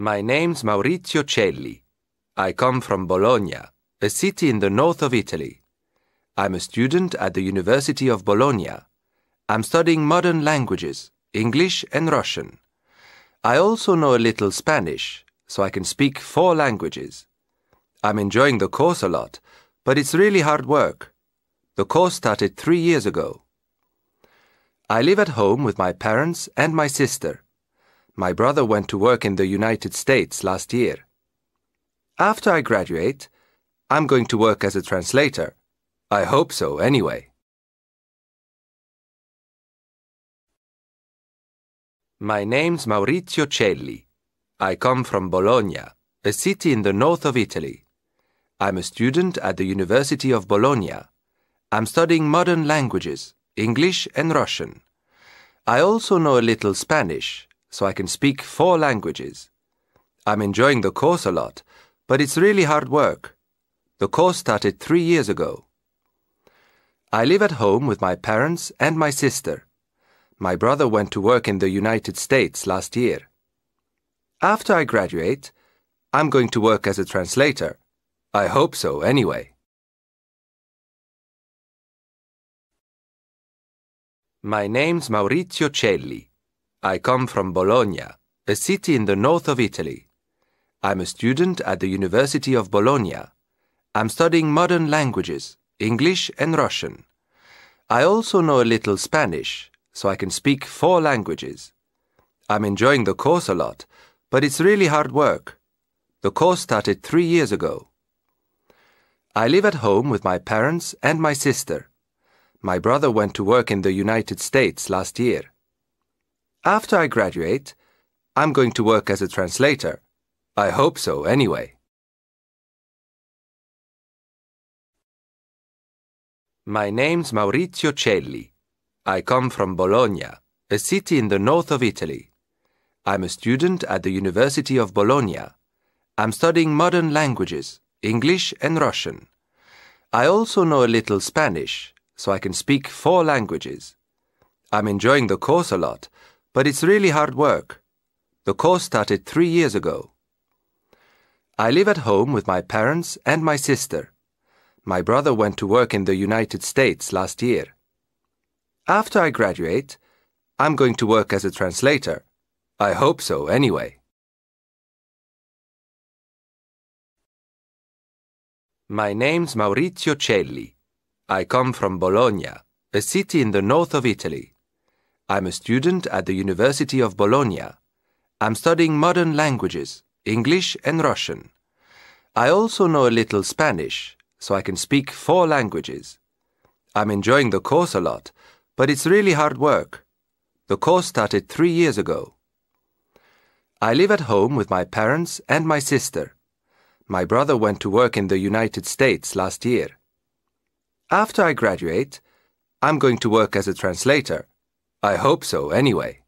My name's Maurizio Celli. I come from Bologna, a city in the north of Italy. I'm a student at the University of Bologna. I'm studying modern languages, English and Russian. I also know a little Spanish, so I can speak four languages. I'm enjoying the course a lot, but it's really hard work. The course started three years ago. I live at home with my parents and my sister. My brother went to work in the United States last year. After I graduate, I'm going to work as a translator. I hope so, anyway. My name's Maurizio Celli. I come from Bologna, a city in the north of Italy. I'm a student at the University of Bologna. I'm studying modern languages, English and Russian. I also know a little Spanish so I can speak four languages. I'm enjoying the course a lot, but it's really hard work. The course started three years ago. I live at home with my parents and my sister. My brother went to work in the United States last year. After I graduate, I'm going to work as a translator. I hope so, anyway. My name's Maurizio Celli. I come from Bologna, a city in the north of Italy. I'm a student at the University of Bologna. I'm studying modern languages, English and Russian. I also know a little Spanish, so I can speak four languages. I'm enjoying the course a lot, but it's really hard work. The course started three years ago. I live at home with my parents and my sister. My brother went to work in the United States last year. After I graduate, I'm going to work as a translator. I hope so, anyway. My name's Maurizio Celli. I come from Bologna, a city in the north of Italy. I'm a student at the University of Bologna. I'm studying modern languages, English and Russian. I also know a little Spanish, so I can speak four languages. I'm enjoying the course a lot, but it's really hard work. The course started three years ago. I live at home with my parents and my sister. My brother went to work in the United States last year. After I graduate, I'm going to work as a translator. I hope so, anyway. My name's Maurizio Celli. I come from Bologna, a city in the north of Italy. I'm a student at the University of Bologna. I'm studying modern languages, English and Russian. I also know a little Spanish, so I can speak four languages. I'm enjoying the course a lot, but it's really hard work. The course started three years ago. I live at home with my parents and my sister. My brother went to work in the United States last year. After I graduate, I'm going to work as a translator. I hope so, anyway.